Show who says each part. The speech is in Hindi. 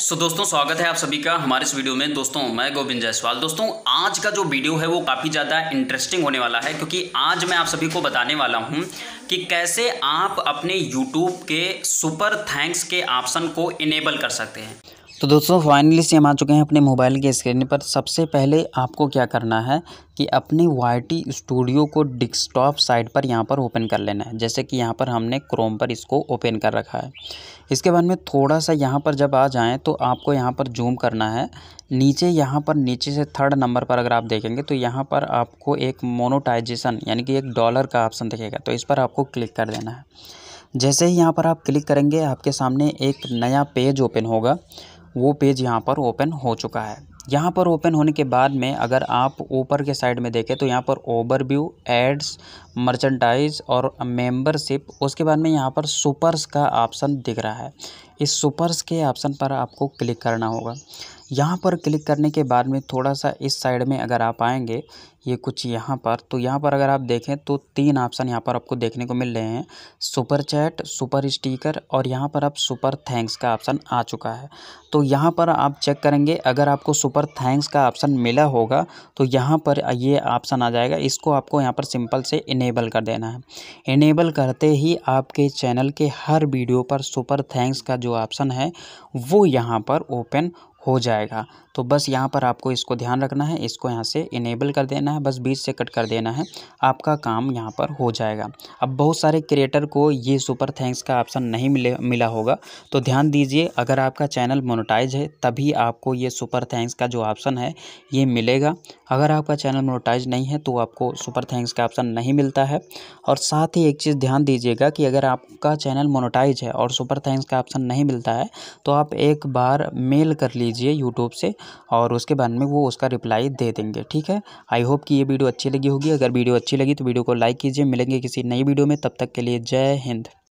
Speaker 1: सो so, दोस्तों स्वागत है आप सभी का हमारे इस वीडियो में दोस्तों मैं गोविंद जायसवाल दोस्तों आज का जो वीडियो है वो काफ़ी ज़्यादा इंटरेस्टिंग होने वाला है क्योंकि आज मैं आप सभी को बताने वाला हूँ कि कैसे आप अपने यूट्यूब के सुपर थैंक्स के ऑप्शन को इनेबल कर सकते हैं
Speaker 2: तो दोस्तों फाइनली से हम आ चुके हैं अपने मोबाइल के स्क्रीन पर सबसे पहले आपको क्या करना है कि अपने वाई स्टूडियो को डिस्कटॉप साइट पर यहाँ पर ओपन कर लेना है जैसे कि यहाँ पर हमने क्रोम पर इसको ओपन कर रखा है इसके बाद में थोड़ा सा यहाँ पर जब आ जाएँ तो आपको यहाँ पर जूम करना है नीचे यहाँ पर नीचे से थर्ड नंबर पर अगर आप देखेंगे तो यहाँ पर आपको एक मोनोटाइजेशन यानी कि एक डॉलर का ऑप्शन दिखेगा तो इस पर आपको क्लिक कर देना है जैसे ही यहाँ पर आप क्लिक करेंगे आपके सामने एक नया पेज ओपन होगा वो पेज यहाँ पर ओपन हो चुका है यहाँ पर ओपन होने के बाद में अगर आप ऊपर के साइड में देखें तो यहाँ पर ओवरव्यू एड्स मर्चेंडाइज और मेंबरशिप उसके बाद में यहाँ पर सुपर्स का ऑप्शन दिख रहा है इस सुपर्स के ऑप्शन पर आपको क्लिक करना होगा यहाँ पर क्लिक करने के बाद में थोड़ा सा इस साइड में अगर आप आएंगे ये कुछ यहाँ पर तो यहाँ पर अगर आप देखें तो तीन ऑप्शन यहाँ पर आपको देखने को मिल रहे हैं सुपर चैट सुपर स्टिकर और यहाँ पर आप सुपर थैंक्स का ऑप्शन आ चुका है तो यहाँ पर आप चेक करेंगे अगर आपको सुपर थैंक्स का ऑप्शन मिला होगा तो यहाँ पर ये ऑप्शन आ जाएगा इसको आपको यहाँ पर सिंपल से इने इनेबल कर देना है इनेबल करते ही आपके चैनल के हर वीडियो पर सुपर थैंक्स का जो ऑप्शन है वो यहाँ पर ओपन हो जाएगा तो बस यहाँ पर आपको इसको ध्यान रखना है इसको यहाँ से इनेबल कर देना है बस बीच से कट कर देना है आपका काम यहाँ पर हो जाएगा अब बहुत सारे क्रिएटर को ये सुपर थैंक्स का ऑप्शन नहीं मिले मिला होगा तो ध्यान दीजिए अगर आपका चैनल मोनोटाइज है तभी आपको ये सुपर थैंक्स का जो ऑप्शन है ये मिलेगा अगर आपका चैनल मोनोटाइज नहीं है तो आपको सुपर थैंक्स का ऑप्शन नहीं मिलता है और साथ ही एक चीज़ ध्यान दीजिएगा कि अगर आपका चैनल मोनोटाइज है और सुपर थैंक्स का ऑप्शन नहीं मिलता है तो आप एक बार मेल कर लीजिए लीजिए यूट्यूब से और उसके बाद में वो उसका रिप्लाई दे देंगे ठीक है आई होप कि ये वीडियो अच्छी लगी होगी अगर वीडियो अच्छी लगी तो वीडियो को लाइक कीजिए मिलेंगे किसी नई वीडियो में तब तक के लिए जय हिंद